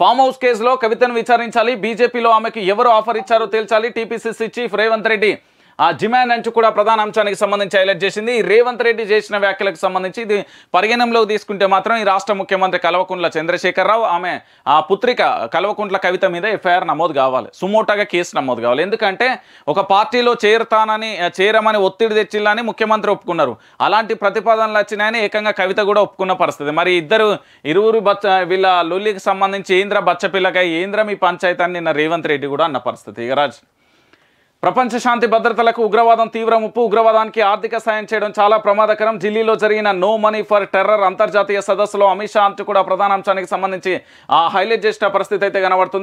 farm house కేసులో కవితను విచారించాలి బీజేపీలో ఆమెకు ఎవరు ఆఫర్ ఇచ్చారో తేల్చాలి టీపీసీసీ చీఫ్ రేవంత్ రెడ్డి ఆ డిమాండ్ అంటూ కూడా ప్రధాన అంశానికి సంబంధించి హైలైట్ చేసింది రేవంత్ రెడ్డి చేసిన వ్యాఖ్యలకు సంబంధించి ఇది పరిగణంలోకి తీసుకుంటే మాత్రం ఈ రాష్ట్ర ముఖ్యమంత్రి కల్వకుంట్ల చంద్రశేఖరరావు ఆమె ఆ పుత్రిక కల్వకుంట్ల కవిత మీద ఎఫ్ఐఆర్ నమోదు కావాలి సుమోటాగా కేసు నమోదు కావాలి ఎందుకంటే ఒక పార్టీలో చేరుతానని చేరమని ఒత్తిడి తెచ్చిల్లని ముఖ్యమంత్రి ఒప్పుకున్నారు అలాంటి ప్రతిపాదనలు వచ్చినాయని ఏకంగా కవిత కూడా ఒప్పుకున్న పరిస్థితి మరి ఇద్దరు ఇరువురు బచ్చ వీళ్ళ లొల్లికి సంబంధించి ఏంద్ర బచ్చపిల్లకాయ ఏంద్ర మీ పంచాయతీ అని నిన్న రేవంత్ రెడ్డి కూడా అన్న పరిస్థితి ఇగరాజు ప్రపంచ శాంతి భద్రతలకు ఉగ్రవాదం తీవ్ర ముప్పు ఉగ్రవాదానికి ఆర్థిక సాయం చేయడం చాలా ప్రమాదకరం ఢిల్లీలో జరిగిన నో మనీ ఫర్ టెర్రర్ అంతర్జాతీయ సదస్సులో అమిత్ షా అంటూ కూడా ప్రధానాంశానికి సంబంధించి హైలైట్ చేసిన పరిస్థితి అయితే కనబడుతుంది